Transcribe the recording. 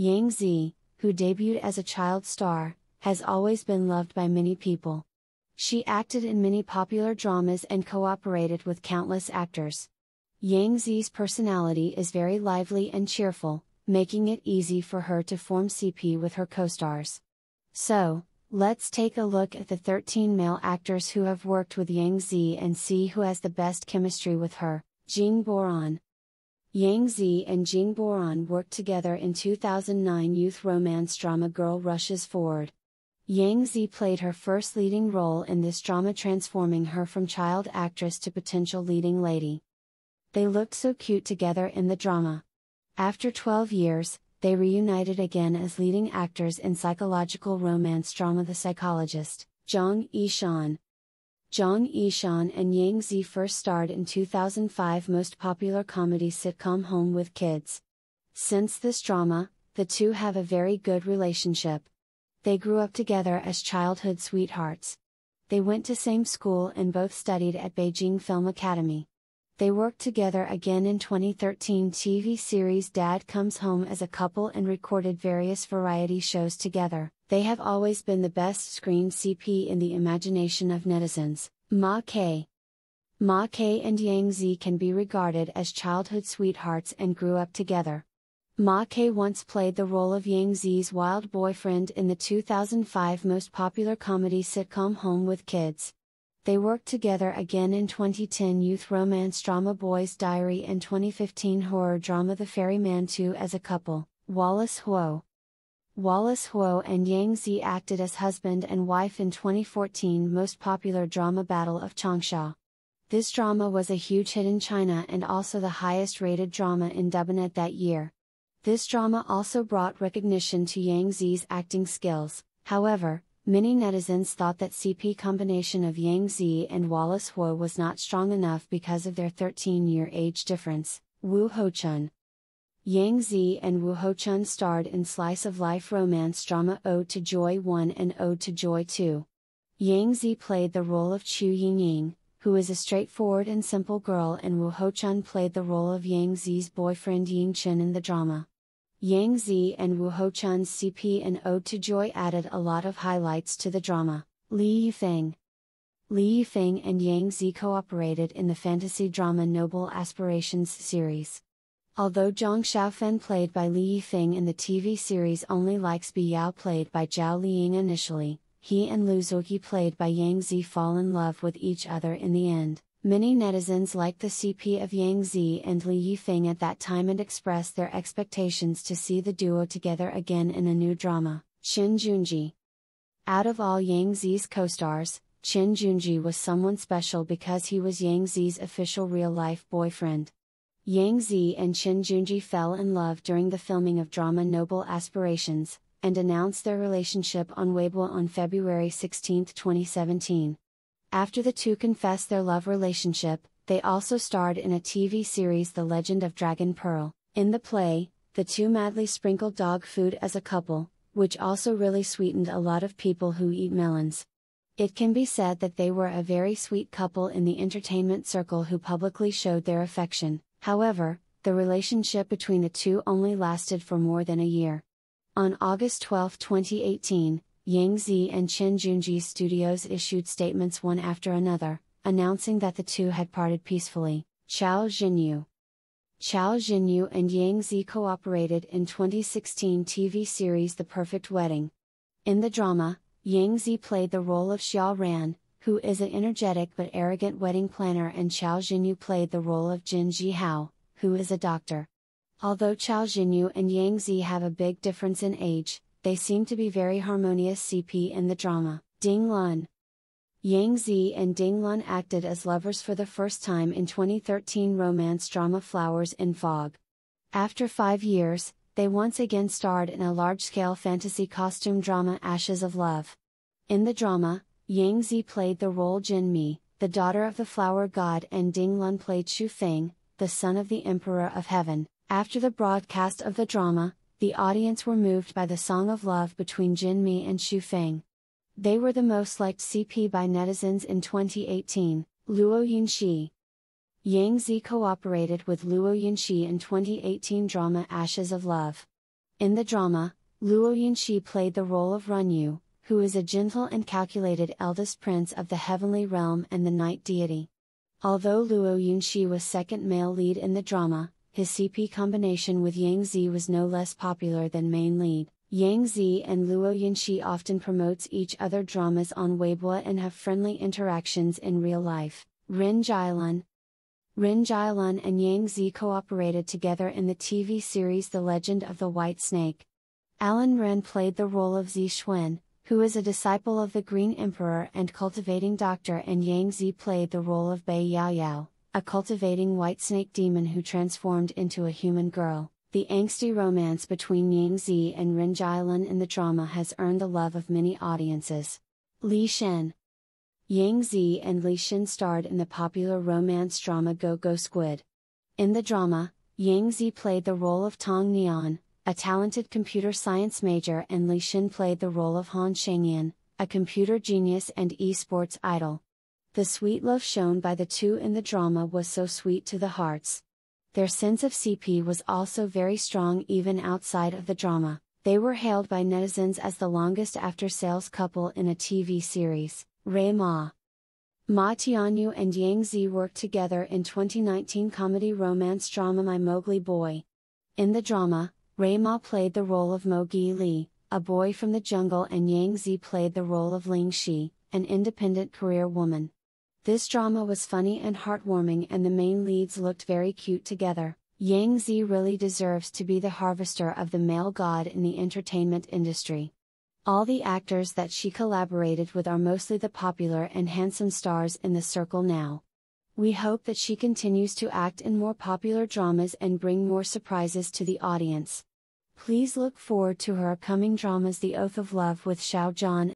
Yang Zi, who debuted as a child star, has always been loved by many people. She acted in many popular dramas and cooperated with countless actors. Yang Zi's personality is very lively and cheerful, making it easy for her to form CP with her co stars. So, let's take a look at the 13 male actors who have worked with Yang Zi and see who has the best chemistry with her. Jing Boron, Yang Zi and Jing Boran worked together in 2009 youth romance drama Girl Rushes Forward. Yang Zi played her first leading role in this drama, transforming her from child actress to potential leading lady. They looked so cute together in the drama. After 12 years, they reunited again as leading actors in psychological romance drama The Psychologist, Zhang Yishan. Zhang Yishan and Yang Zi first starred in 2005 most popular comedy sitcom Home with Kids. Since this drama, the two have a very good relationship. They grew up together as childhood sweethearts. They went to same school and both studied at Beijing Film Academy. They worked together again in 2013 TV series Dad Comes Home as a couple and recorded various variety shows together. They have always been the best screen CP in the imagination of netizens. Ma K. Ma K and Yang Zi can be regarded as childhood sweethearts and grew up together. Ma K once played the role of Yang Zi's wild boyfriend in the 2005 most popular comedy sitcom Home with Kids. They worked together again in 2010 youth romance drama Boy's Diary and 2015 horror drama The Ferryman 2 as a couple, Wallace Huo. Wallace Huo and Yang Zi acted as husband and wife in 2014 most popular drama Battle of Changsha. This drama was a huge hit in China and also the highest rated drama in Dubinet that year. This drama also brought recognition to Yang Zi's acting skills, however, many netizens thought that CP combination of Yang Zi and Wallace Huo was not strong enough because of their 13 year age difference, Wu Ho-chun. Yang Zi and Wu Ho-chun starred in slice of life romance drama Ode to Joy 1 and Ode to Joy 2. Yang Zi played the role of Chu Yingying, who is a straightforward and simple girl, and Wu Ho-chun played the role of Yang Zi's boyfriend Ying Chen in the drama. Yang Zi and Wu ho CP and Ode to Joy added a lot of highlights to the drama. Li Yifeng Li Yifeng and Yang Zi cooperated in the fantasy drama Noble Aspirations series. Although Zhang Xiaofen played by Li Yifeng in the TV series Only Likes Bi Yao played by Zhao Liying initially, he and Lu Zuoqi played by Yang Zi fall in love with each other in the end. Many netizens liked the CP of Yang Zi and Li Yifeng at that time and expressed their expectations to see the duo together again in a new drama, Shin Junji. Out of all Yang Zi's co stars, Shin Junji was someone special because he was Yang Zi's official real life boyfriend. Yang Zi and Shin Junji fell in love during the filming of drama Noble Aspirations, and announced their relationship on Weibo on February 16, 2017. After the two confess their love relationship, they also starred in a TV series The Legend of Dragon Pearl. In the play, the two madly sprinkled dog food as a couple, which also really sweetened a lot of people who eat melons. It can be said that they were a very sweet couple in the entertainment circle who publicly showed their affection, however, the relationship between the two only lasted for more than a year. On August 12, 2018, Yang Zi and Chen Junji Studios issued statements one after another, announcing that the two had parted peacefully. Chao Jinyu Chao Jinyu and Zi cooperated in 2016 TV series The Perfect Wedding. In the drama, Yang Zi played the role of Xiao Ran, who is an energetic but arrogant wedding planner, and Chao Jinyu played the role of Jin Hao, who is a doctor. Although Chao Jinyu and Yang Zi have a big difference in age, they seem to be very harmonious CP in the drama. Ding Lun Yang Zi and Ding Lun acted as lovers for the first time in 2013 romance drama Flowers in Fog. After five years, they once again starred in a large scale fantasy costume drama Ashes of Love. In the drama, Yang Zi played the role Jin Mi, the daughter of the flower god, and Ding Lun played Chu Feng, the son of the Emperor of Heaven. After the broadcast of the drama, the audience were moved by the song of love between Jin Mi and Xu Feng. They were the most liked CP by netizens in 2018, Luo Yunxi. Yang Zi cooperated with Luo Yunxi in 2018 drama Ashes of Love. In the drama, Luo Yunxi played the role of Runyu, who is a gentle and calculated eldest prince of the heavenly realm and the night deity. Although Luo Yunxi was second male lead in the drama, his CP combination with Yang Zi was no less popular than main lead. Yang Zi and Luo Yinxi often promotes each other dramas on Weibo and have friendly interactions in real life. Rin Jialun Rin Jialun and Yang Zi cooperated together in the TV series The Legend of the White Snake. Alan Ren played the role of Zi Xuan, who is a disciple of the Green Emperor and cultivating doctor and Yang Zi played the role of Bei Yao Yao a cultivating white snake demon who transformed into a human girl. The angsty romance between Yang Zi and Ren Jilan in the drama has earned the love of many audiences. Li Shen Yang Zi, and Li Shen starred in the popular romance drama Go Go Squid. In the drama, Yang Zi played the role of Tong Nian, a talented computer science major, and Li Shen played the role of Han Shengyan, a computer genius and esports idol. The sweet love shown by the two in the drama was so sweet to the hearts. Their sense of CP was also very strong even outside of the drama. They were hailed by netizens as the longest after sales couple in a TV series, Ray Ma. Ma Tianyu and Yang Zi worked together in 2019 comedy romance drama My Mowgli Boy. In the drama, Ray Ma played the role of Mogi Li, a boy from the jungle, and Yang Zi played the role of Ling Shi, an independent career woman. This drama was funny and heartwarming, and the main leads looked very cute together. Yang Zi really deserves to be the harvester of the male god in the entertainment industry. All the actors that she collaborated with are mostly the popular and handsome stars in the circle now. We hope that she continues to act in more popular dramas and bring more surprises to the audience. Please look forward to her upcoming dramas The Oath of Love with Xiao Zhan